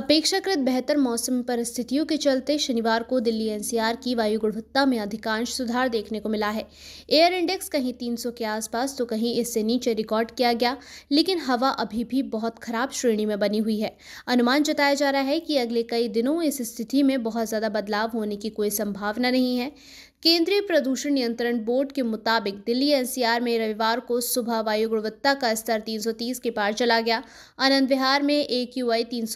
अपेक्षाकृत बेहतर मौसम परिस्थितियों के चलते शनिवार को दिल्ली एनसीआर की वायु गुणवत्ता में अधिकांश सुधार देखने को मिला है एयर इंडेक्स कहीं 300 के आसपास तो कहीं इससे नीचे रिकॉर्ड किया गया लेकिन हवा अभी भी बहुत खराब श्रेणी में बनी हुई है अनुमान जताया जा रहा है कि अगले कई दिनों इस स्थिति में बहुत ज़्यादा बदलाव होने की कोई संभावना नहीं है केंद्रीय प्रदूषण नियंत्रण बोर्ड के मुताबिक दिल्ली एनसीआर में रविवार को सुबह वायु गुणवत्ता का स्तर 330 के पार चला गया आनंद विहार में ए क्यू आई तीन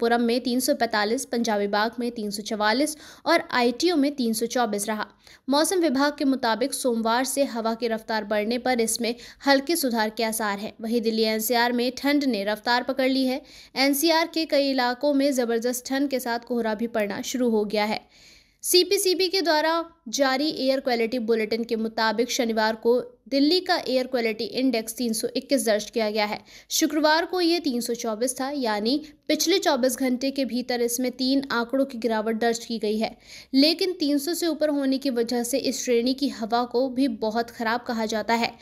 पुरम में 345, पंजाबी बाग में 344 और आई में 324 रहा मौसम विभाग के मुताबिक सोमवार से हवा की रफ्तार बढ़ने पर इसमें हल्के सुधार के आसार हैं वहीं दिल्ली एनसीआर में ठंड ने रफ्तार पकड़ ली है एनसीआर के कई इलाकों में ज़बरदस्त ठंड के साथ कोहरा भी पड़ना शुरू हो गया है सीपीसीबी के द्वारा जारी एयर क्वालिटी बुलेटिन के मुताबिक शनिवार को दिल्ली का एयर क्वालिटी इंडेक्स 321 दर्ज किया गया है शुक्रवार को ये 324 था यानी पिछले 24 घंटे के भीतर इसमें तीन आंकड़ों की गिरावट दर्ज की गई है लेकिन 300 से ऊपर होने की वजह से इस श्रेणी की हवा को भी बहुत ख़राब कहा जाता है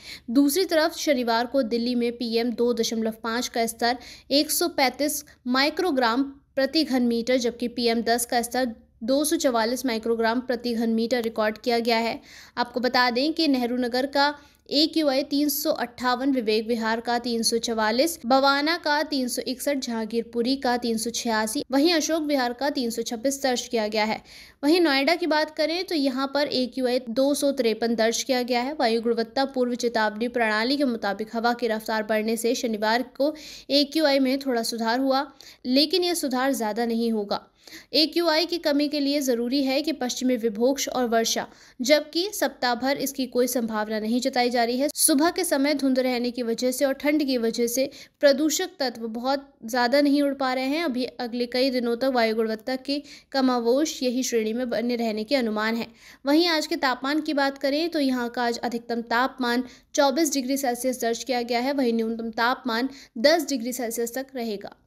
दूसरी तरफ शनिवार को दिल्ली में पीएम 2.5 का स्तर एक माइक्रोग्राम प्रति घन मीटर जबकि पीएम 10 का स्तर 244 माइक्रोग्राम प्रति घन मीटर रिकॉर्ड किया गया है आपको बता दें कि नेहरू नगर का ए क्यू आई तीन सौ अट्ठावन विवेक विहार का तीन सौ चवालीस बवाना का तीन सौ इकसठ जहांगीरपुरी का तीन सौ छियासी वहीं अशोक विहार का तीन सौ छब्बीस दर्ज किया गया है वहीं नोएडा की बात करें तो यहाँ पर ए क्यू आई दो सौ तिरपन दर्ज किया गया है वायु गुणवत्ता पूर्व चेतावनी प्रणाली के मुताबिक हवा की रफ्तार बढ़ने से शनिवार को ए क्यू आई में थोड़ा सुधार हुआ लेकिन यह सुधार ज़्यादा नहीं होगा ए की कमी के लिए ज़रूरी है कि पश्चिमी विभोक्ष और वर्षा जबकि सप्ताह भर इसकी कोई संभावना नहीं जताई बताई जा रही है सुबह के समय धुंध रहने की वजह से और ठंड की वजह से प्रदूषक तत्व बहुत ज़्यादा नहीं उड़ पा रहे हैं अभी अगले कई दिनों तक वायु गुणवत्ता की कमावोश यही श्रेणी में बने रहने के अनुमान है वहीं आज के तापमान की बात करें तो यहाँ का आज अधिकतम तापमान चौबीस डिग्री सेल्सियस दर्ज किया गया है वहीं न्यूनतम तापमान दस डिग्री सेल्सियस तक रहेगा